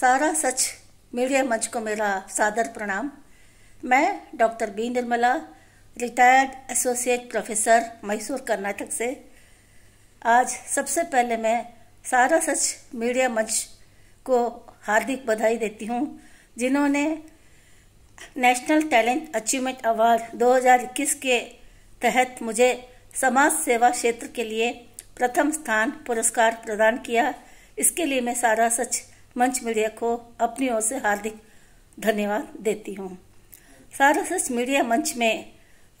सारा सच मीडिया मंच को मेरा सादर प्रणाम मैं doctor B Nirmala retired associate professor Mysore Karnataka से आज सबसे पहले मैं सारा सच मीडिया मंच को हार्दिक बधाई देती हूँ जिन्होंने नेशनल टैलेंट अचीवमेंट अवार्ड 2021 के तहत मुझे समाज सेवा क्षेत्र के लिए प्रथम स्थान पुरस्कार प्रदान किया इसके लिए मैं सारा सच मंच मीडिया को अपनी ओर से हार्दिक धन्यवाद देती हूँ सारसस मीडिया मंच में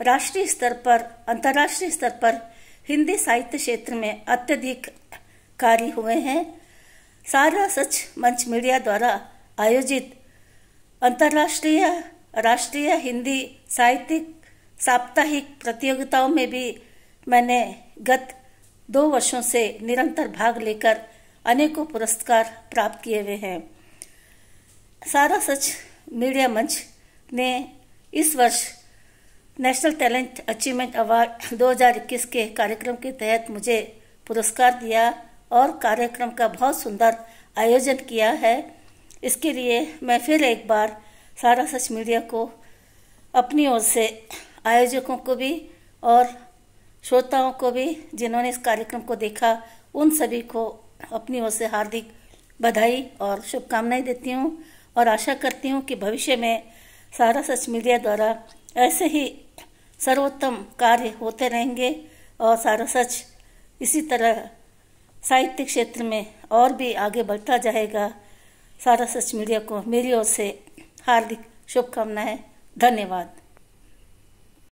राष्ट्रीय स्तर पर अंतर्राष्ट्रीय स्तर पर हिंदी साहित्य क्षेत्र में अत्यधिक कार्य हुए हैं सारा सच मंच मीडिया द्वारा आयोजित अंतर्राष्ट्रीय राष्ट्रीय हिंदी साहित्यिक साप्ताहिक प्रतियोगिताओं में भी मैंने गत दो वर्षों से निरंतर भाग लेकर अनेकों पुरस्कार प्राप्त किए हुए हैं सारा सच मीडिया मंच ने इस वर्ष नेशनल टैलेंट अचीवमेंट अवार्ड 2021 के कार्यक्रम के तहत मुझे पुरस्कार दिया और कार्यक्रम का बहुत सुंदर आयोजन किया है इसके लिए मैं फिर एक बार सारा सच मीडिया को अपनी ओर से आयोजकों को भी और श्रोताओं को भी जिन्होंने इस कार्यक्रम को देखा उन सभी को अपनी ओर से हार्दिक बधाई और शुभकामनाएं देती हूँ और आशा करती हूँ कि भविष्य में सारा सच मीडिया द्वारा ऐसे ही सर्वोत्तम कार्य होते रहेंगे और सारा सच इसी तरह साहित्य क्षेत्र में और भी आगे बढ़ता जाएगा सारा सच मीडिया को मेरी ओर से हार्दिक शुभकामनाएं धन्यवाद